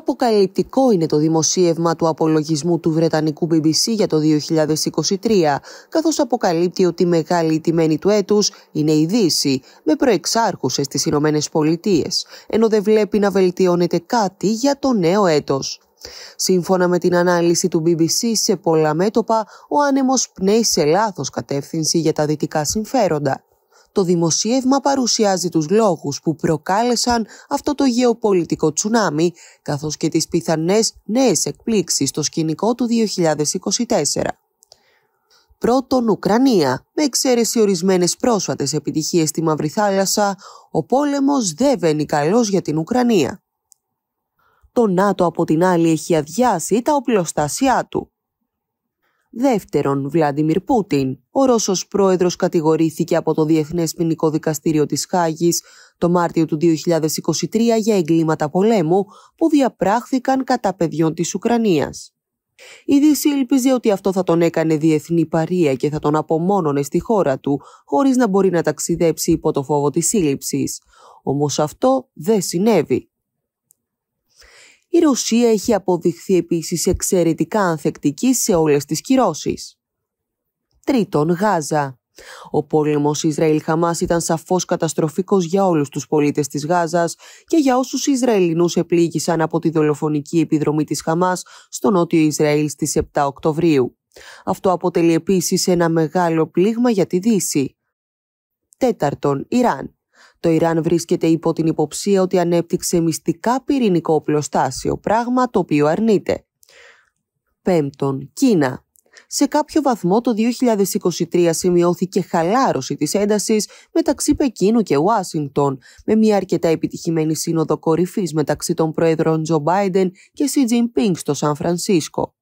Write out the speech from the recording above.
Αποκαλυπτικό είναι το δημοσίευμα του απολογισμού του Βρετανικού BBC για το 2023, καθώς αποκαλύπτει ότι η μεγάλη τιμένη του έτους είναι η Δύση, με προεξάρχουσες στις Ηνωμένες Πολιτείες, ενώ δεν βλέπει να βελτιώνεται κάτι για το νέο έτος. Σύμφωνα με την ανάλυση του BBC σε πολλά μέτωπα, ο άνεμος πνέει σε λάθος κατεύθυνση για τα δυτικά συμφέροντα το δημοσίευμα παρουσιάζει τους λόγους που προκάλεσαν αυτό το γεωπολιτικό τσουνάμι, καθώς και τις πιθανές νέες εκπλήξεις στο σκηνικό του 2024. Πρώτον, Ουκρανία. Με εξαίρεση ορισμένες πρόσφατες επιτυχίες στη Μαύρη Θάλασσα, ο πόλεμος δεν βαίνει καλός για την Ουκρανία. Το ΝΑΤΟ από την άλλη έχει αδειάσει τα οπλοστάσια του. Δεύτερον, Βλάντιμιρ Πούτιν. Ο Ρώσος πρόεδρος κατηγορήθηκε από το Διεθνές Ποινικό Δικαστήριο της Χάγης το Μάρτιο του 2023 για εγκλήματα πολέμου που διαπράχθηκαν κατά παιδιών της Ουκρανίας. Η Δύση ελπίζει ότι αυτό θα τον έκανε διεθνή παρία και θα τον απομόνωνε στη χώρα του, χωρίς να μπορεί να ταξιδέψει υπό το φόβο της σύλληψης. Όμως αυτό δεν συνέβη. Η Ρωσία έχει αποδειχθεί επίσης εξαιρετικά ανθεκτική σε όλες τις κυρώσεις. Τρίτον, Γάζα. Ο πόλεμος Ισραήλ-Χαμάς ήταν σαφώς καταστροφικός για όλους τους πολίτες της Γάζας και για όσους Ισραηλινούς επλήγησαν από τη δολοφονική επιδρομή της Χαμάς στο νότιο Ισραήλ στις 7 Οκτωβρίου. Αυτό αποτελεί επίσης ένα μεγάλο πλήγμα για τη Δύση. Τέταρτον, Ιράν. Το Ιράν βρίσκεται υπό την υποψία ότι ανέπτυξε μυστικά πυρηνικό οπλοστάσιο, πράγμα το οποίο αρνείται. Πέμπτον, Κίνα. Σε κάποιο βαθμό το 2023 σημειώθηκε χαλάρωση της έντασης μεταξύ Πεκίνου και Ουάσιγκτον, με μια αρκετά επιτυχημένη σύνοδο κορυφής μεταξύ των πρόεδρων Τζο Μπάιντεν και Σι Τζιν Πινγκ στο Σαν Φρανσίσκο.